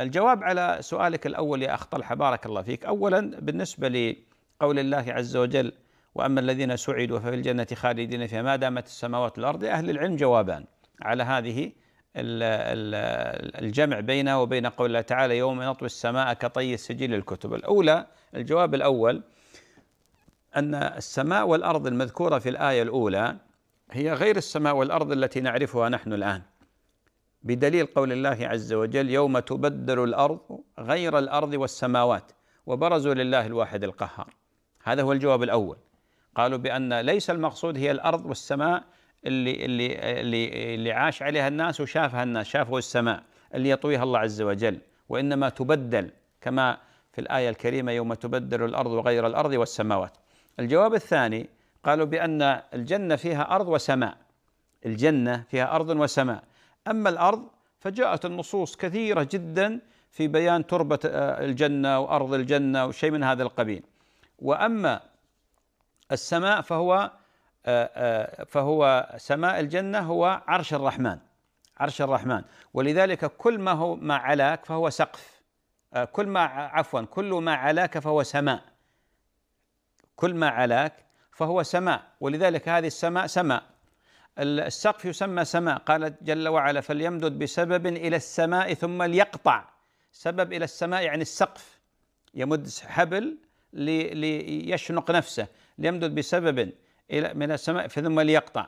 الجواب على سؤالك الأول يا أخ طلحة بارك الله فيك أولا بالنسبة لقول الله عز وجل وأما الذين سعدوا ففي الجنة خالدين فيها ما دامت السماوات والأرض أهل العلم جوابان على هذه الجمع بينه وبين قول الله تعالى يوم نطوي السماء كطي السجل الكتب الأولى الجواب الأول أن السماء والأرض المذكورة في الآية الأولى هي غير السماء والأرض التي نعرفها نحن الآن بدليل قول الله عز وجل يوم تبدل الارض غير الارض والسماوات وبرزوا لله الواحد القهار هذا هو الجواب الاول قالوا بان ليس المقصود هي الارض والسماء اللي اللي اللي, اللي عاش عليها الناس وشافها الناس شافوا السماء اللي يطويها الله عز وجل وانما تبدل كما في الايه الكريمه يوم تبدل الارض غير الارض والسماوات الجواب الثاني قالوا بان الجنه فيها ارض وسماء الجنه فيها ارض وسماء أما الأرض فجاءت النصوص كثيرة جدا في بيان تربة آه، الجنة وأرض الجنة وشيء من هذا القبيل وأما السماء فهو آه، آه، فهو سماء الجنة هو عرش الرحمن عرش الرحمن ولذلك كل ما هو ما علاك فهو سقف كل ما عفوا كل ما علاك فهو سماء كل ما علاك فهو سماء ولذلك هذه السماء سماء السقف يسمى سماء قال جل وعلا فليمدد بسبب إلى السماء ثم ليقطع سبب إلى السماء يعني السقف يمد حبل ليشنق نفسه ليمدد بسبب إلى من السماء ثم ليقطع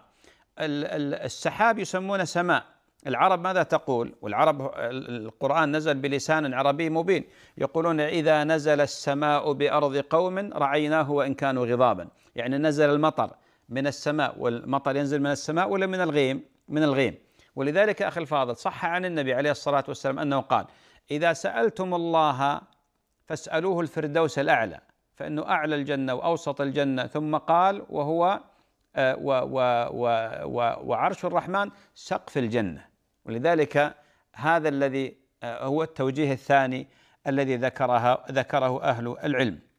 السحاب يسمونه سماء العرب ماذا تقول والعرب القرآن نزل بلسان عربي مبين يقولون إذا نزل السماء بأرض قوم رعيناه وإن كانوا غضابا يعني نزل المطر من السماء والمطر ينزل من السماء ولا من الغيم من الغيم ولذلك أخي الفاضل صح عن النبي عليه الصلاة والسلام أنه قال إذا سألتم الله فاسألوه الفردوس الأعلى فإنه أعلى الجنة وأوسط الجنة ثم قال وهو آه، و و و و وعرش الرحمن سقف الجنة ولذلك هذا الذي آه، هو التوجيه الثاني الذي ذكرها ذكره أهل العلم